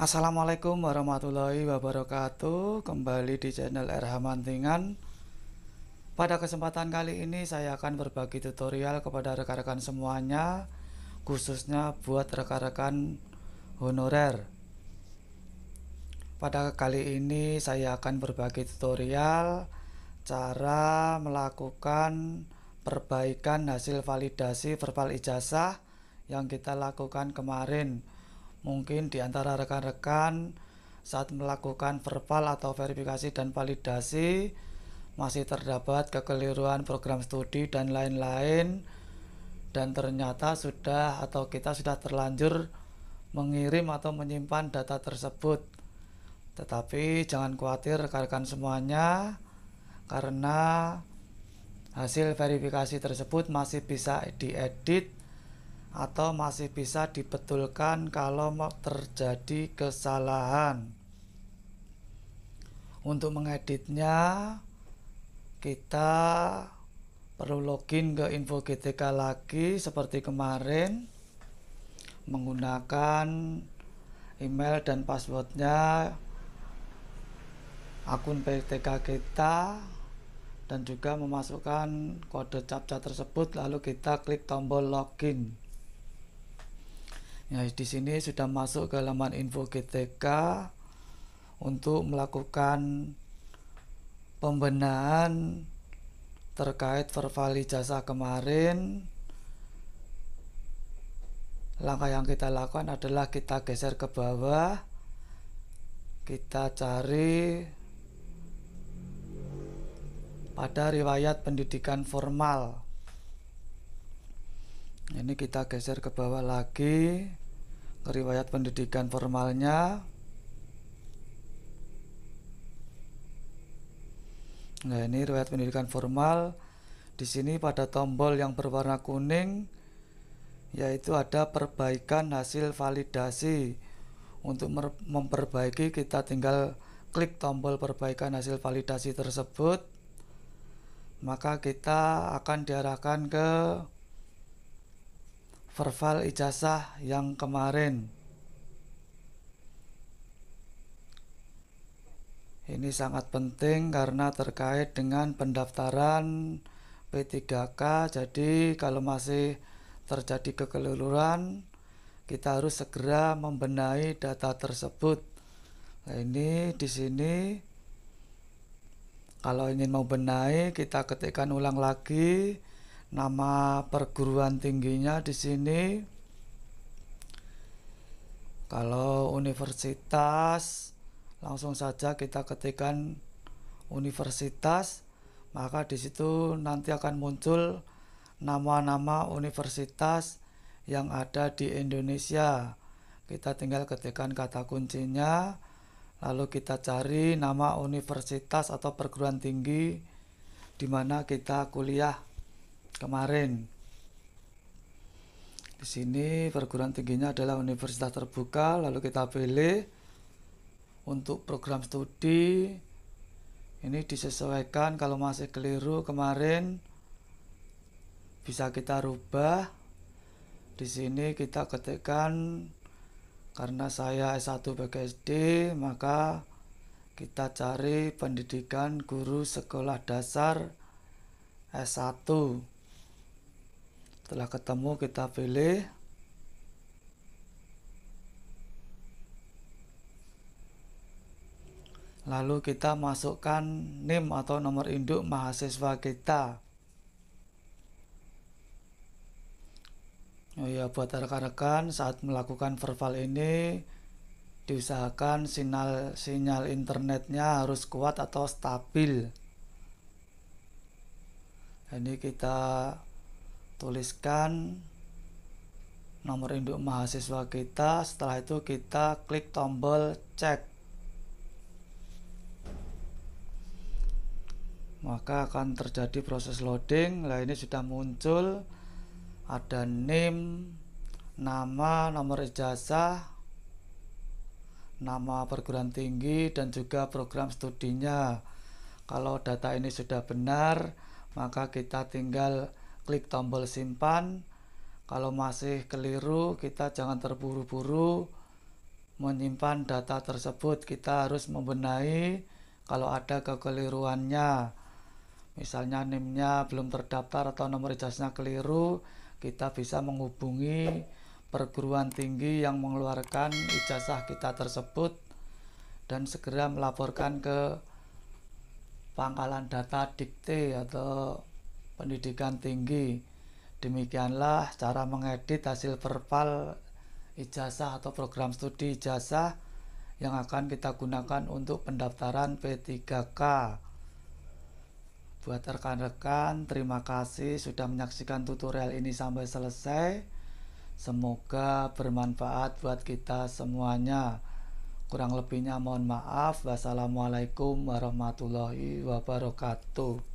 Assalamualaikum warahmatullahi wabarakatuh Kembali di channel RH Mantingan Pada kesempatan kali ini saya akan berbagi tutorial kepada rekan-rekan semuanya Khususnya buat rekan-rekan honorer Pada kali ini saya akan berbagi tutorial Cara melakukan perbaikan hasil validasi verbal ijazah Yang kita lakukan kemarin mungkin di antara rekan-rekan saat melakukan verbal atau verifikasi dan validasi masih terdapat kekeliruan program studi dan lain-lain dan ternyata sudah atau kita sudah terlanjur mengirim atau menyimpan data tersebut tetapi jangan khawatir rekan-rekan semuanya karena hasil verifikasi tersebut masih bisa diedit atau masih bisa dibetulkan kalau mau terjadi kesalahan. Untuk mengeditnya, kita perlu login ke info GTK lagi seperti kemarin menggunakan email dan passwordnya akun PTK kita dan juga memasukkan kode captcha tersebut lalu kita klik tombol login Ya, di sini sudah masuk ke laman info GTK untuk melakukan pembenahan terkait vervali jasa kemarin. Langkah yang kita lakukan adalah kita geser ke bawah. Kita cari pada riwayat pendidikan formal. Ini kita geser ke bawah lagi riwayat pendidikan formalnya nah ini riwayat pendidikan formal di sini pada tombol yang berwarna kuning yaitu ada perbaikan hasil validasi untuk memperbaiki kita tinggal klik tombol perbaikan hasil validasi tersebut maka kita akan diarahkan ke verval ijazah yang kemarin ini sangat penting karena terkait dengan pendaftaran P3K jadi kalau masih terjadi kekeliruan kita harus segera membenahi data tersebut nah, ini di sini kalau ingin mau benahi, kita ketikkan ulang lagi nama perguruan tingginya di sini kalau universitas langsung saja kita ketikkan universitas maka di situ nanti akan muncul nama-nama universitas yang ada di Indonesia kita tinggal ketikkan kata kuncinya lalu kita cari nama universitas atau perguruan tinggi di mana kita kuliah kemarin. Di sini perguruan tingginya adalah universitas terbuka, lalu kita pilih untuk program studi. Ini disesuaikan kalau masih keliru kemarin bisa kita rubah. Di sini kita ketikkan karena saya S1 PGSD, maka kita cari pendidikan guru sekolah dasar S1. Setelah ketemu kita pilih Lalu kita masukkan NIM atau nomor induk mahasiswa kita. Oh ya, buat rekan-rekan saat melakukan verbal ini diusahakan sinyal sinyal internetnya harus kuat atau stabil. Ini kita tuliskan nomor induk mahasiswa kita setelah itu kita klik tombol cek maka akan terjadi proses loading nah ini sudah muncul ada name nama nomor ijazah nama perguruan tinggi dan juga program studinya kalau data ini sudah benar maka kita tinggal klik tombol simpan. Kalau masih keliru, kita jangan terburu-buru menyimpan data tersebut. Kita harus membenahi kalau ada kekeliruannya. Misalnya nimnya belum terdaftar atau nomor jasnya keliru, kita bisa menghubungi perguruan tinggi yang mengeluarkan ijazah kita tersebut dan segera melaporkan ke pangkalan data dikte atau pendidikan tinggi. Demikianlah cara mengedit hasil verbal ijazah atau program studi ijazah yang akan kita gunakan untuk pendaftaran P3K. Buat rekan-rekan, terima kasih sudah menyaksikan tutorial ini sampai selesai. Semoga bermanfaat buat kita semuanya. Kurang lebihnya mohon maaf. Wassalamualaikum warahmatullahi wabarakatuh.